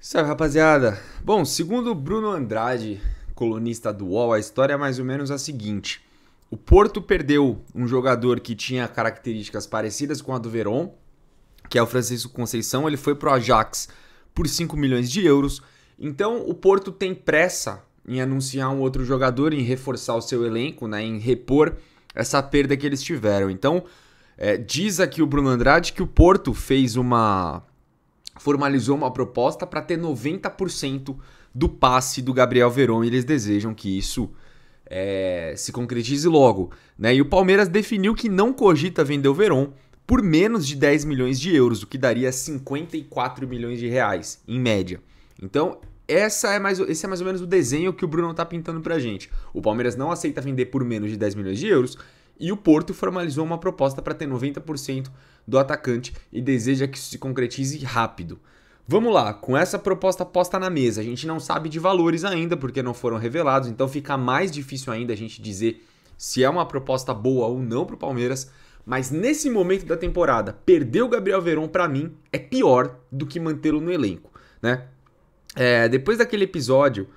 Salve rapaziada! Bom, segundo Bruno Andrade, colunista do UOL, a história é mais ou menos a seguinte. O Porto perdeu um jogador que tinha características parecidas com a do Verón, que é o Francisco Conceição, ele foi pro Ajax por 5 milhões de euros. Então o Porto tem pressa em anunciar um outro jogador, em reforçar o seu elenco, né, em repor essa perda que eles tiveram. Então, é, diz aqui o Bruno Andrade que o Porto fez uma formalizou uma proposta para ter 90% do passe do Gabriel Verón e eles desejam que isso é, se concretize logo. Né? E o Palmeiras definiu que não cogita vender o Verón por menos de 10 milhões de euros, o que daria 54 milhões de reais, em média. Então, essa é mais, esse é mais ou menos o desenho que o Bruno está pintando para a gente. O Palmeiras não aceita vender por menos de 10 milhões de euros e o Porto formalizou uma proposta para ter 90% do atacante e deseja que isso se concretize rápido. Vamos lá, com essa proposta posta na mesa, a gente não sabe de valores ainda porque não foram revelados, então fica mais difícil ainda a gente dizer se é uma proposta boa ou não para o Palmeiras. Mas nesse momento da temporada, perder o Gabriel Veron para mim é pior do que mantê-lo no elenco, né? É, depois daquele episódio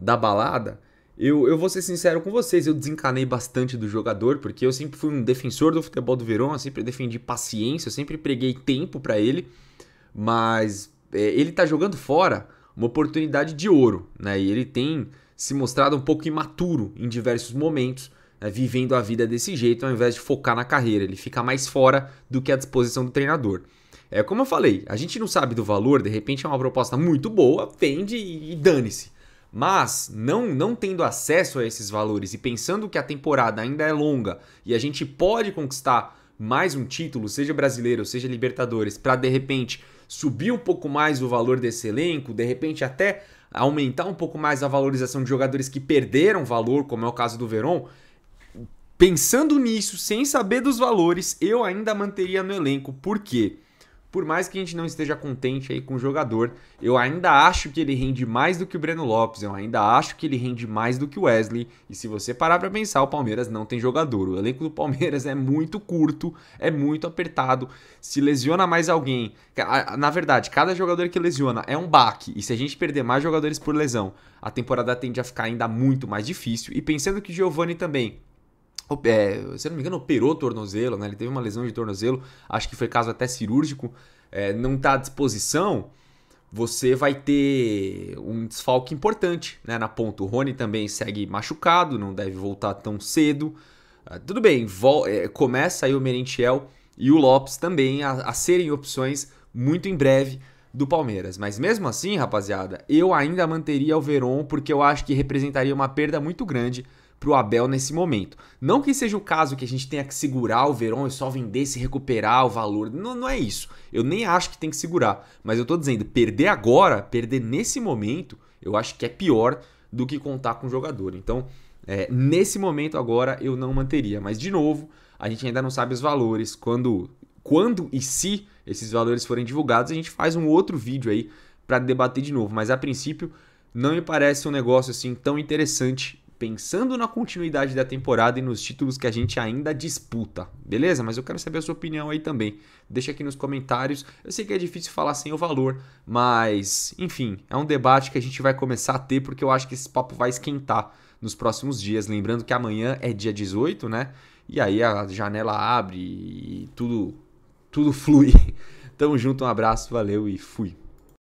da balada, eu, eu vou ser sincero com vocês, eu desencanei bastante do jogador, porque eu sempre fui um defensor do futebol do Verão, eu sempre defendi paciência, eu sempre preguei tempo para ele, mas é, ele tá jogando fora uma oportunidade de ouro, né? E ele tem se mostrado um pouco imaturo em diversos momentos, né? vivendo a vida desse jeito, ao invés de focar na carreira, ele fica mais fora do que a disposição do treinador. É como eu falei, a gente não sabe do valor, de repente é uma proposta muito boa, vende e dane-se. Mas não não tendo acesso a esses valores e pensando que a temporada ainda é longa e a gente pode conquistar mais um título, seja brasileiro, seja Libertadores, para de repente subir um pouco mais o valor desse elenco, de repente até aumentar um pouco mais a valorização de jogadores que perderam valor, como é o caso do Verón. Pensando nisso, sem saber dos valores, eu ainda manteria no elenco, porque por mais que a gente não esteja contente aí com o jogador, eu ainda acho que ele rende mais do que o Breno Lopes, eu ainda acho que ele rende mais do que o Wesley. E se você parar para pensar, o Palmeiras não tem jogador. O elenco do Palmeiras é muito curto, é muito apertado. Se lesiona mais alguém, na verdade, cada jogador que lesiona é um baque. E se a gente perder mais jogadores por lesão, a temporada tende a ficar ainda muito mais difícil. E pensando que o Giovani também é, se não me engano, operou tornozelo, né? Ele teve uma lesão de tornozelo, acho que foi caso até cirúrgico, é, não está à disposição, você vai ter um desfalque importante né? na ponta. O Rony também segue machucado, não deve voltar tão cedo. Uh, tudo bem, é, começa aí o Merentiel e o Lopes também a, a serem opções muito em breve do Palmeiras. Mas mesmo assim, rapaziada, eu ainda manteria o Veron porque eu acho que representaria uma perda muito grande para o Abel nesse momento. Não que seja o caso que a gente tenha que segurar o Verón e só vender se recuperar o valor. Não, não é isso. Eu nem acho que tem que segurar. Mas eu estou dizendo, perder agora, perder nesse momento, eu acho que é pior do que contar com o jogador. Então, é, nesse momento agora, eu não manteria. Mas, de novo, a gente ainda não sabe os valores. Quando, quando e se esses valores forem divulgados, a gente faz um outro vídeo aí para debater de novo. Mas, a princípio, não me parece um negócio assim tão interessante pensando na continuidade da temporada e nos títulos que a gente ainda disputa, beleza? Mas eu quero saber a sua opinião aí também. Deixa aqui nos comentários. Eu sei que é difícil falar sem o valor, mas enfim, é um debate que a gente vai começar a ter porque eu acho que esse papo vai esquentar nos próximos dias. Lembrando que amanhã é dia 18, né? E aí a janela abre e tudo tudo flui. Tamo junto, um abraço, valeu e fui.